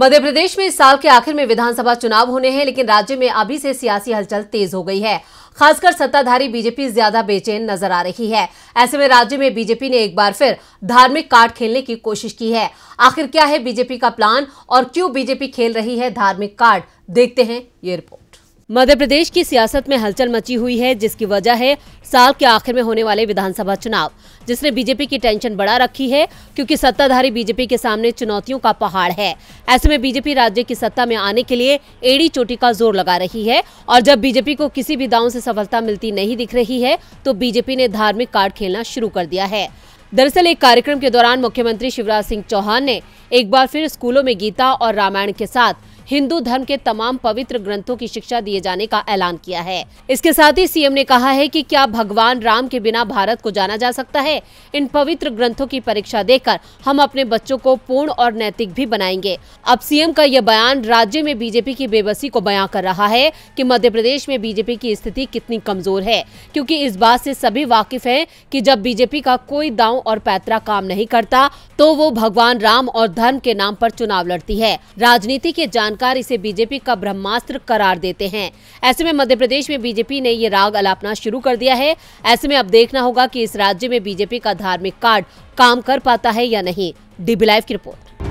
मध्य प्रदेश में इस साल के आखिर में विधानसभा चुनाव होने हैं लेकिन राज्य में अभी से सियासी हलचल तेज हो गई है खासकर सत्ताधारी बीजेपी ज्यादा बेचैन नजर आ रही है ऐसे में राज्य में बीजेपी ने एक बार फिर धार्मिक कार्ड खेलने की कोशिश की है आखिर क्या है बीजेपी का प्लान और क्यों बीजेपी खेल रही है धार्मिक कार्ड देखते हैं ये रिपोर्ट मध्य प्रदेश की सियासत में हलचल मची हुई है जिसकी वजह है साल के आखिर में होने वाले विधानसभा चुनाव जिसने बीजेपी की टेंशन बढ़ा रखी है क्योंकि सत्ताधारी बीजेपी के सामने चुनौतियों का पहाड़ है ऐसे में बीजेपी राज्य की सत्ता में आने के लिए एड़ी चोटी का जोर लगा रही है और जब बीजेपी को किसी भी दाव से सफलता मिलती नहीं दिख रही है तो बीजेपी ने धार्मिक कार्ड खेलना शुरू कर दिया है दरअसल एक कार्यक्रम के दौरान मुख्यमंत्री शिवराज सिंह चौहान ने एक बार फिर स्कूलों में गीता और रामायण के साथ हिंदू धर्म के तमाम पवित्र ग्रंथों की शिक्षा दिए जाने का ऐलान किया है इसके साथ ही सीएम ने कहा है कि क्या भगवान राम के बिना भारत को जाना जा सकता है इन पवित्र ग्रंथों की परीक्षा देकर हम अपने बच्चों को पूर्ण और नैतिक भी बनाएंगे अब सीएम का यह बयान राज्य में बीजेपी की बेबसी को बयां कर रहा है कि मध्य प्रदेश में बीजेपी की स्थिति कितनी कमजोर है क्योंकि इस बात से सभी वाकिफ है की जब बीजेपी का कोई दाव और पैतरा काम नहीं करता तो वो भगवान राम और धर्म के नाम पर चुनाव लड़ती है राजनीति के जान जानकार इसे बीजेपी का ब्रह्मास्त्र करार देते हैं ऐसे में मध्य प्रदेश में बीजेपी ने ये राग अलापना शुरू कर दिया है ऐसे में अब देखना होगा कि इस राज्य में बीजेपी का धार्मिक कार्ड काम कर पाता है या नहीं डीबी लाइव की रिपोर्ट